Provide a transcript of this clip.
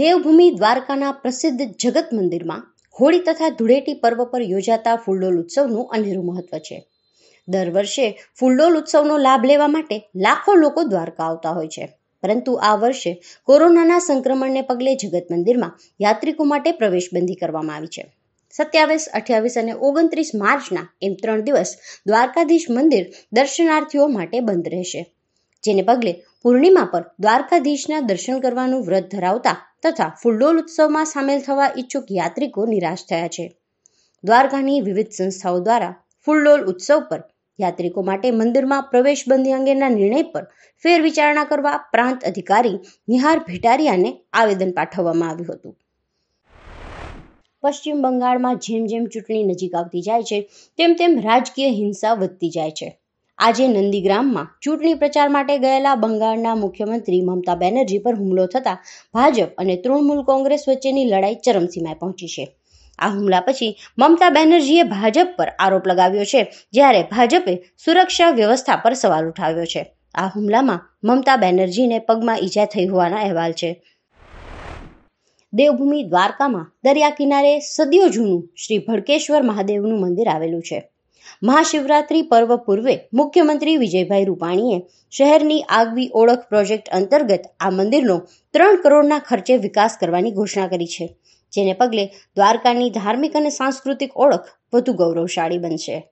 દેવભૂમિ દ્વારકાના પ્રસિદ્ધ જગત મંદિરમાં હોળી તથા ધૂળેટી પર્વ પર યોજાતા ફૂલડોલ ઉત્સવનું અનેરું મહત્વ છે દર વર્ષે ફૂલડોલ ઉત્સવનો લાભ લેવા માટે લાખો લોકો દ્વારકા આવતા હોય છે પરંતુ આ વર્ષે કોરોનાના સંક્રમણને પગલે જગત મંદિરમાં યાત્રિકો માટે પ્રવેશબંધી કરવામાં આવી છે સત્યાવીસ અઠ્યાવીસ અને ઓગણત્રીસ માર્ચના એમ ત્રણ દિવસ દ્વારકાધીશ મંદિર દર્શનાર્થીઓ માટે બંધ રહેશે જેને પગલે પૂર્ણિમા પર દ્વારકાધીશના દર્શન કરવાનું વ્રત ધરાવતા તથા ફૂલડોલ ઉત્સવમાં સામેલ થવા ઈચ્છુક યાત્રિકો નિરાશ થયા છે દ્વારકાની વિવિધ સંસ્થાઓ દ્વારા ફૂલડોલ ઉત્સવ પર યાત્રિકો માટે મંદિરમાં પ્રવેશ બંધી અંગેના નિર્ણય પર ફેરવિચારણા કરવા પ્રાંત અધિકારી નિહાર ભેટારિયાને આવેદન પાઠવવામાં આવ્યું હતું પશ્ચિમ બંગાળમાં જેમ જેમ ચૂંટણી નજીક આવતી જાય છે તેમ તેમ રાજકીય હિંસા વધતી જાય છે આજે નંદીગ્રામમાં ચૂંટણી પ્રચાર માટે ગયેલા બંગાળના મુખ્યમંત્રી મમતા બેનર્જી પર હુમલો થતાં ભાજપ અને તૃણમૂલ કોંગ્રેસ વચ્ચેની લડાઈ ચરમસીમાએ પહોંચી છે આ હુમલા પછી મમતા બેનર્જીએ ભાજપ પર આરોપ લગાવ્યો છે જ્યારે ભાજપે સુરક્ષા વ્યવસ્થા પર સવાલ ઉઠાવ્યો છે આ હુમલામાં મમતા બેનર્જીને પગમાં ઈજા થઈ હોવાના અહેવાલ છે દેવભૂમિ દ્વારકામાં દરિયા કિનારે સદીઓ જૂનું શ્રી ભડકેશ્વર મહાદેવનું મંદિર આવેલું છે મહાશિવરાત્રી પર્વ પૂર્વે મુખ્યમંત્રી વિજયભાઈ રૂપાણીએ શહેરની આગવી ઓળખ પ્રોજેક્ટ અંતર્ગત આ મંદિરનો ત્રણ કરોડના ખર્ચે વિકાસ કરવાની ઘોષણા કરી છે જેને પગલે દ્વારકાની ધાર્મિક અને સાંસ્કૃતિક ઓળખ વધુ ગૌરવશાળી બનશે